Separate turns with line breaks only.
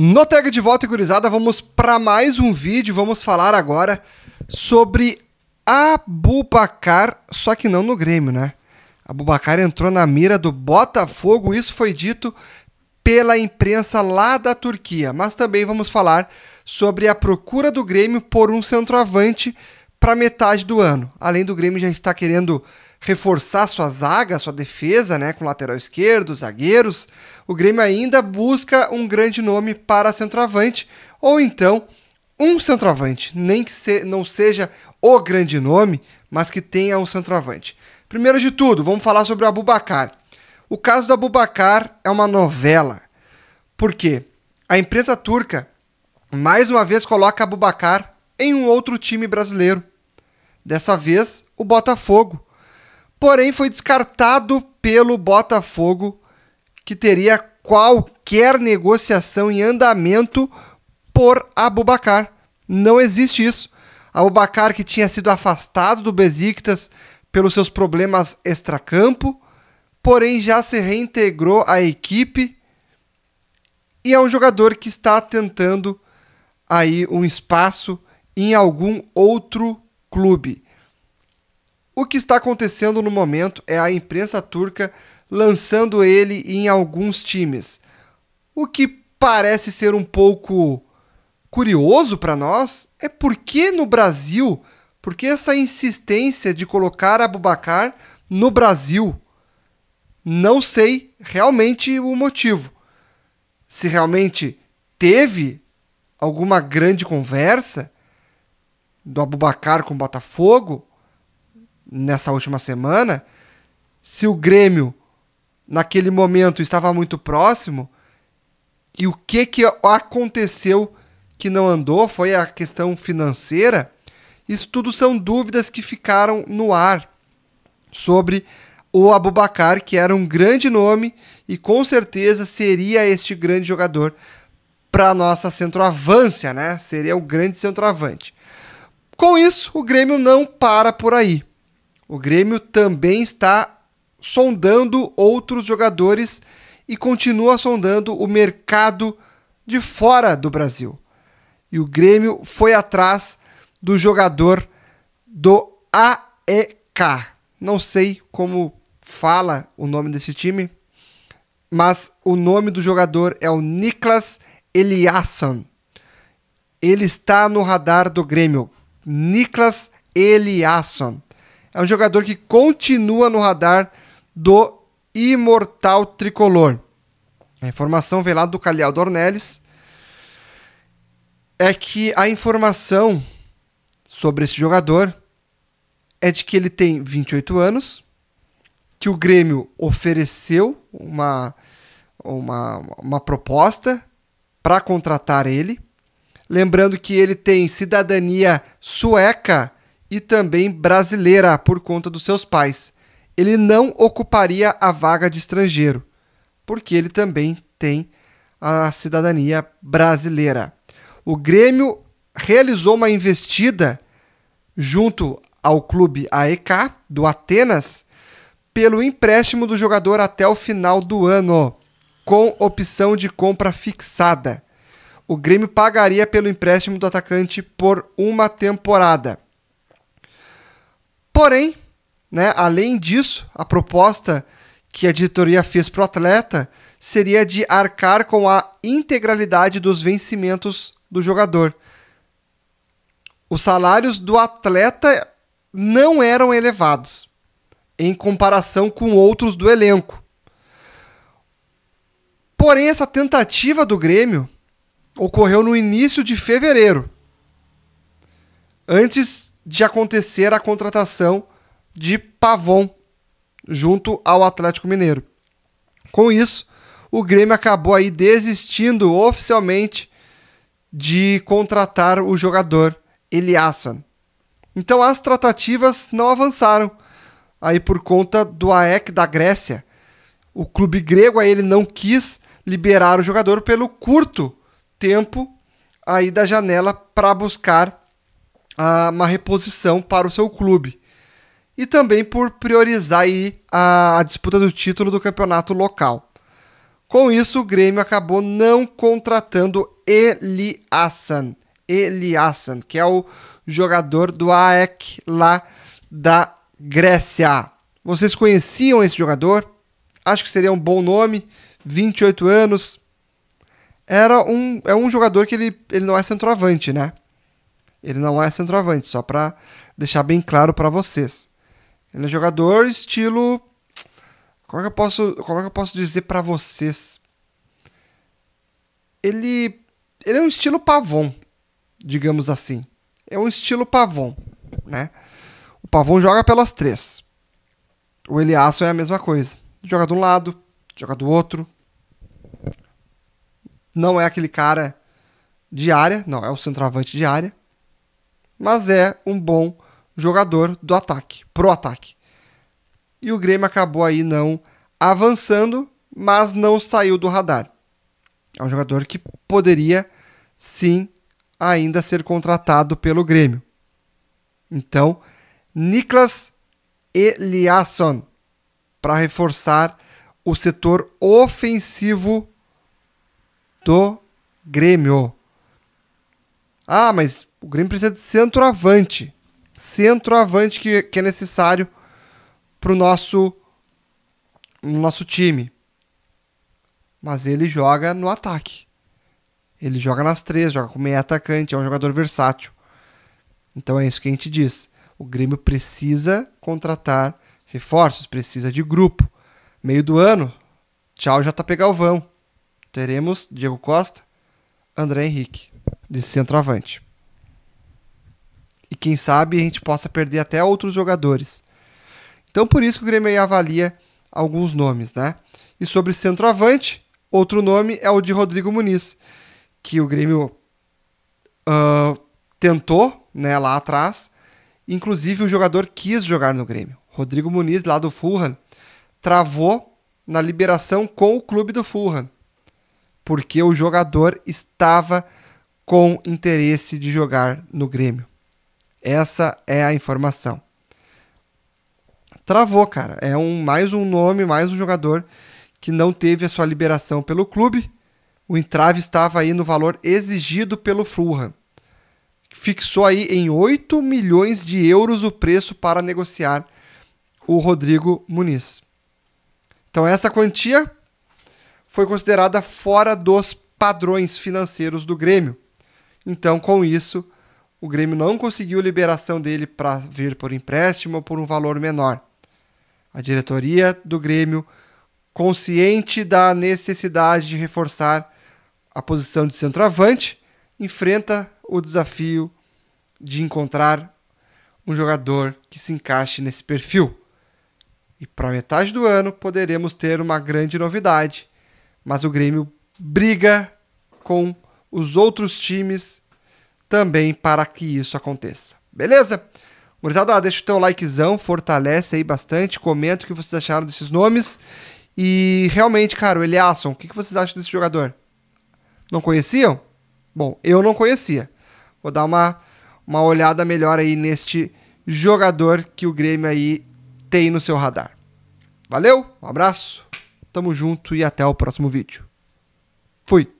No Tag de Volta e Gurizada, vamos para mais um vídeo. Vamos falar agora sobre Abubacar, só que não no Grêmio, né? Abubacar entrou na mira do Botafogo, isso foi dito pela imprensa lá da Turquia. Mas também vamos falar sobre a procura do Grêmio por um centroavante para metade do ano. Além do Grêmio já está querendo reforçar sua zaga, sua defesa, né, com lateral esquerdo, zagueiros, o Grêmio ainda busca um grande nome para centroavante, ou então um centroavante, nem que se, não seja o grande nome, mas que tenha um centroavante. Primeiro de tudo, vamos falar sobre o Abubacar. O caso do Abubacar é uma novela. Por quê? A empresa turca mais uma vez coloca Abubacar em um outro time brasileiro. Dessa vez, o Botafogo porém foi descartado pelo Botafogo, que teria qualquer negociação em andamento por Abubacar. Não existe isso. Abubacar, que tinha sido afastado do Besiktas pelos seus problemas extracampo, porém já se reintegrou à equipe e é um jogador que está tentando aí um espaço em algum outro clube que está acontecendo no momento é a imprensa turca lançando ele em alguns times. O que parece ser um pouco curioso para nós é por que no Brasil, por que essa insistência de colocar Abubacar no Brasil? Não sei realmente o motivo. Se realmente teve alguma grande conversa do Abubacar com o Botafogo, nessa última semana, se o Grêmio naquele momento estava muito próximo e o que que aconteceu que não andou foi a questão financeira. Isso tudo são dúvidas que ficaram no ar sobre o Abubacar, que era um grande nome e com certeza seria este grande jogador para nossa centroavância, né? Seria o grande centroavante. Com isso, o Grêmio não para por aí. O Grêmio também está sondando outros jogadores e continua sondando o mercado de fora do Brasil. E o Grêmio foi atrás do jogador do AEK. Não sei como fala o nome desse time, mas o nome do jogador é o Niklas Eliasson. Ele está no radar do Grêmio. Niklas Eliasson é um jogador que continua no radar do imortal tricolor. A informação veio lá do Calhau Dornelles é que a informação sobre esse jogador é de que ele tem 28 anos, que o Grêmio ofereceu uma, uma, uma proposta para contratar ele. Lembrando que ele tem cidadania sueca e também brasileira por conta dos seus pais. Ele não ocuparia a vaga de estrangeiro, porque ele também tem a cidadania brasileira. O Grêmio realizou uma investida junto ao clube AEK do Atenas pelo empréstimo do jogador até o final do ano, com opção de compra fixada. O Grêmio pagaria pelo empréstimo do atacante por uma temporada. Porém, né, além disso, a proposta que a diretoria fez para o atleta seria de arcar com a integralidade dos vencimentos do jogador. Os salários do atleta não eram elevados em comparação com outros do elenco. Porém, essa tentativa do Grêmio ocorreu no início de fevereiro, antes de acontecer a contratação de Pavon junto ao Atlético Mineiro. Com isso, o Grêmio acabou aí desistindo oficialmente de contratar o jogador Eliasson. Então as tratativas não avançaram aí por conta do AEK da Grécia. O clube grego aí ele não quis liberar o jogador pelo curto tempo aí da janela para buscar uma reposição para o seu clube. E também por priorizar aí a, a disputa do título do campeonato local. Com isso, o Grêmio acabou não contratando Eliasson, Eliassan que é o jogador do AEK lá da Grécia. Vocês conheciam esse jogador? Acho que seria um bom nome. 28 anos. Era um, é um jogador que ele, ele não é centroavante, né? Ele não é centroavante, só para deixar bem claro para vocês. Ele é jogador estilo como é que eu posso, como é que eu posso dizer para vocês? Ele ele é um estilo Pavon, digamos assim. É um estilo Pavon, né? O Pavon joga pelas três. O Eliasso é a mesma coisa. Joga de um lado, joga do outro. Não é aquele cara de área, não, é o centroavante de área mas é um bom jogador do ataque, pro ataque. E o Grêmio acabou aí não avançando, mas não saiu do radar. É um jogador que poderia sim ainda ser contratado pelo Grêmio. Então, Niklas Eliasson para reforçar o setor ofensivo do Grêmio. Ah, mas o Grêmio precisa de centroavante. Centroavante que, que é necessário para o nosso, nosso time. Mas ele joga no ataque. Ele joga nas três, joga como meia atacante, é um jogador versátil. Então é isso que a gente diz. O Grêmio precisa contratar reforços, precisa de grupo. Meio do ano, tchau o vão. Teremos Diego Costa, André Henrique de centroavante. E quem sabe a gente possa perder até outros jogadores. Então por isso que o Grêmio aí avalia alguns nomes, né? E sobre centroavante, outro nome é o de Rodrigo Muniz, que o Grêmio uh, tentou né, lá atrás. Inclusive o jogador quis jogar no Grêmio. Rodrigo Muniz, lá do Fulham, travou na liberação com o clube do Fulham, porque o jogador estava com interesse de jogar no Grêmio. Essa é a informação. Travou, cara. É um mais um nome, mais um jogador que não teve a sua liberação pelo clube. O entrave estava aí no valor exigido pelo Fulham. Fixou aí em 8 milhões de euros o preço para negociar o Rodrigo Muniz. Então essa quantia foi considerada fora dos padrões financeiros do Grêmio. Então, com isso, o Grêmio não conseguiu liberação dele para vir por empréstimo ou por um valor menor. A diretoria do Grêmio, consciente da necessidade de reforçar a posição de centroavante, enfrenta o desafio de encontrar um jogador que se encaixe nesse perfil. E para metade do ano poderemos ter uma grande novidade, mas o Grêmio briga com os outros times também para que isso aconteça. Beleza? Gurizada, ah, deixa o teu likezão, fortalece aí bastante, comenta o que vocês acharam desses nomes. E realmente, cara, o Eliasson, o que vocês acham desse jogador? Não conheciam? Bom, eu não conhecia. Vou dar uma, uma olhada melhor aí neste jogador que o Grêmio aí tem no seu radar. Valeu, um abraço, tamo junto e até o próximo vídeo. Fui!